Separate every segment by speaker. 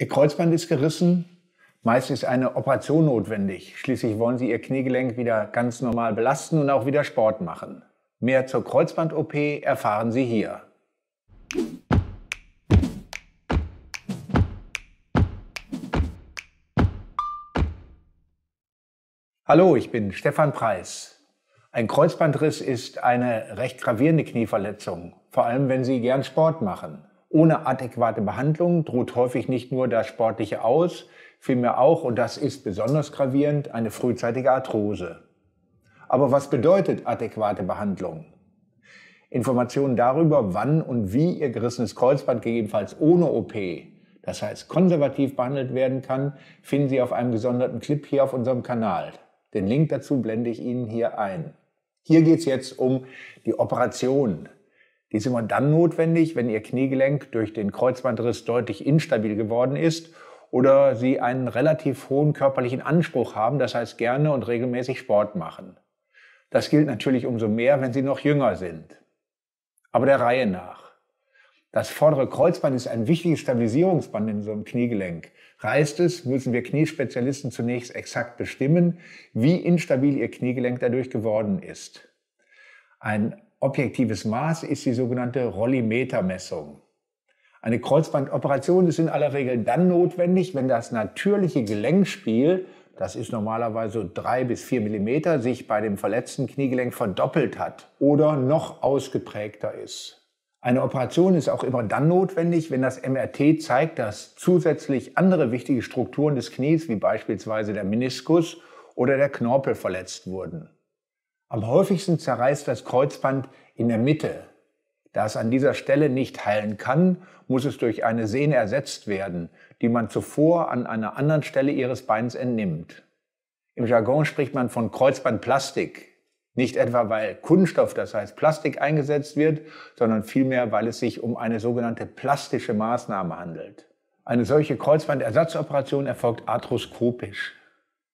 Speaker 1: Ihr Kreuzband ist gerissen. Meist ist eine Operation notwendig. Schließlich wollen Sie Ihr Kniegelenk wieder ganz normal belasten und auch wieder Sport machen. Mehr zur Kreuzband-OP erfahren Sie hier. Hallo, ich bin Stefan Preis. Ein Kreuzbandriss ist eine recht gravierende Knieverletzung, vor allem wenn Sie gern Sport machen. Ohne adäquate Behandlung droht häufig nicht nur das sportliche Aus, vielmehr auch, und das ist besonders gravierend, eine frühzeitige Arthrose. Aber was bedeutet adäquate Behandlung? Informationen darüber, wann und wie Ihr gerissenes Kreuzband gegebenenfalls ohne OP, das heißt konservativ behandelt werden kann, finden Sie auf einem gesonderten Clip hier auf unserem Kanal. Den Link dazu blende ich Ihnen hier ein. Hier geht es jetzt um die Operation die ist immer dann notwendig, wenn Ihr Kniegelenk durch den Kreuzbandriss deutlich instabil geworden ist oder Sie einen relativ hohen körperlichen Anspruch haben, das heißt gerne und regelmäßig Sport machen. Das gilt natürlich umso mehr, wenn Sie noch jünger sind. Aber der Reihe nach. Das vordere Kreuzband ist ein wichtiges Stabilisierungsband in unserem Kniegelenk. Reißt es, müssen wir Kniespezialisten zunächst exakt bestimmen, wie instabil Ihr Kniegelenk dadurch geworden ist. Ein objektives Maß ist die sogenannte Rollimetermessung. Eine Kreuzbandoperation ist in aller Regel dann notwendig, wenn das natürliche Gelenkspiel, das ist normalerweise so drei bis vier Millimeter, sich bei dem verletzten Kniegelenk verdoppelt hat oder noch ausgeprägter ist. Eine Operation ist auch immer dann notwendig, wenn das MRT zeigt, dass zusätzlich andere wichtige Strukturen des Knies, wie beispielsweise der Meniskus oder der Knorpel, verletzt wurden. Am häufigsten zerreißt das Kreuzband in der Mitte. Da es an dieser Stelle nicht heilen kann, muss es durch eine Sehne ersetzt werden, die man zuvor an einer anderen Stelle ihres Beins entnimmt. Im Jargon spricht man von Kreuzbandplastik. Nicht etwa, weil Kunststoff, das heißt Plastik, eingesetzt wird, sondern vielmehr, weil es sich um eine sogenannte plastische Maßnahme handelt. Eine solche Kreuzbandersatzoperation erfolgt arthroskopisch.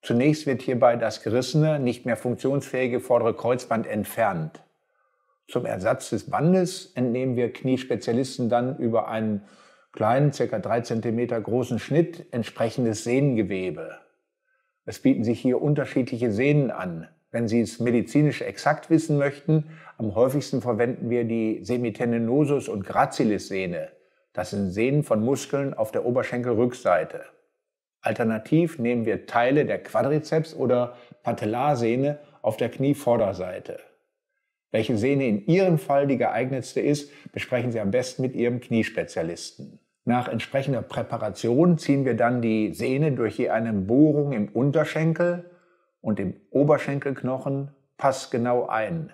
Speaker 1: Zunächst wird hierbei das gerissene, nicht mehr funktionsfähige vordere Kreuzband entfernt. Zum Ersatz des Bandes entnehmen wir Kniespezialisten dann über einen kleinen, ca. 3 cm großen Schnitt entsprechendes Sehnengewebe. Es bieten sich hier unterschiedliche Sehnen an. Wenn Sie es medizinisch exakt wissen möchten, am häufigsten verwenden wir die Semitendinosus und Gracilis-Sehne. Das sind Sehnen von Muskeln auf der Oberschenkelrückseite. Alternativ nehmen wir Teile der Quadrizeps- oder Patellarsehne auf der Knievorderseite. Welche Sehne in Ihrem Fall die geeignetste ist, besprechen Sie am besten mit Ihrem Kniespezialisten. Nach entsprechender Präparation ziehen wir dann die Sehne durch je eine Bohrung im Unterschenkel und im Oberschenkelknochen passgenau ein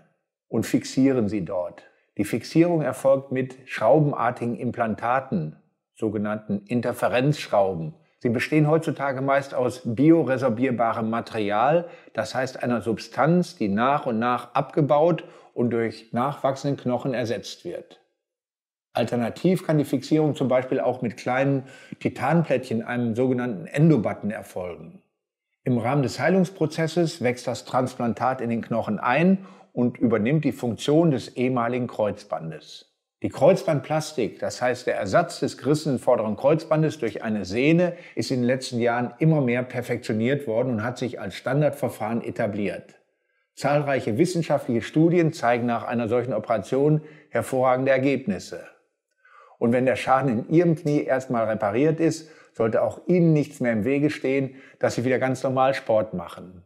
Speaker 1: und fixieren sie dort. Die Fixierung erfolgt mit schraubenartigen Implantaten, sogenannten Interferenzschrauben, Sie bestehen heutzutage meist aus bioresorbierbarem Material, das heißt einer Substanz, die nach und nach abgebaut und durch nachwachsenden Knochen ersetzt wird. Alternativ kann die Fixierung zum Beispiel auch mit kleinen Titanplättchen, einem sogenannten Endobutton, erfolgen. Im Rahmen des Heilungsprozesses wächst das Transplantat in den Knochen ein und übernimmt die Funktion des ehemaligen Kreuzbandes. Die Kreuzbandplastik, das heißt der Ersatz des gerissenen vorderen Kreuzbandes durch eine Sehne, ist in den letzten Jahren immer mehr perfektioniert worden und hat sich als Standardverfahren etabliert. Zahlreiche wissenschaftliche Studien zeigen nach einer solchen Operation hervorragende Ergebnisse. Und wenn der Schaden in Ihrem Knie erstmal repariert ist, sollte auch Ihnen nichts mehr im Wege stehen, dass Sie wieder ganz normal Sport machen.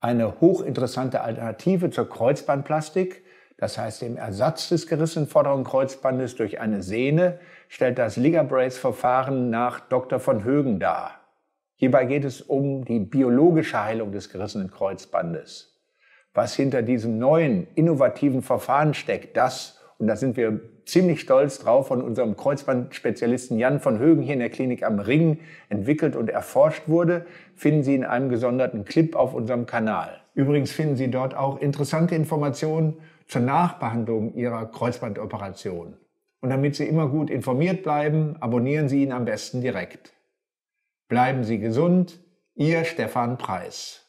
Speaker 1: Eine hochinteressante Alternative zur Kreuzbandplastik das heißt dem Ersatz des gerissenen vorderen Kreuzbandes durch eine Sehne, stellt das Ligabrace-Verfahren nach Dr. von Högen dar. Hierbei geht es um die biologische Heilung des gerissenen Kreuzbandes. Was hinter diesem neuen, innovativen Verfahren steckt, das, und da sind wir ziemlich stolz drauf, von unserem Kreuzbandspezialisten Jan von Högen hier in der Klinik am Ring entwickelt und erforscht wurde, finden Sie in einem gesonderten Clip auf unserem Kanal. Übrigens finden Sie dort auch interessante Informationen zur Nachbehandlung Ihrer Kreuzbandoperation. Und damit Sie immer gut informiert bleiben, abonnieren Sie ihn am besten direkt. Bleiben Sie gesund, Ihr Stefan Preis.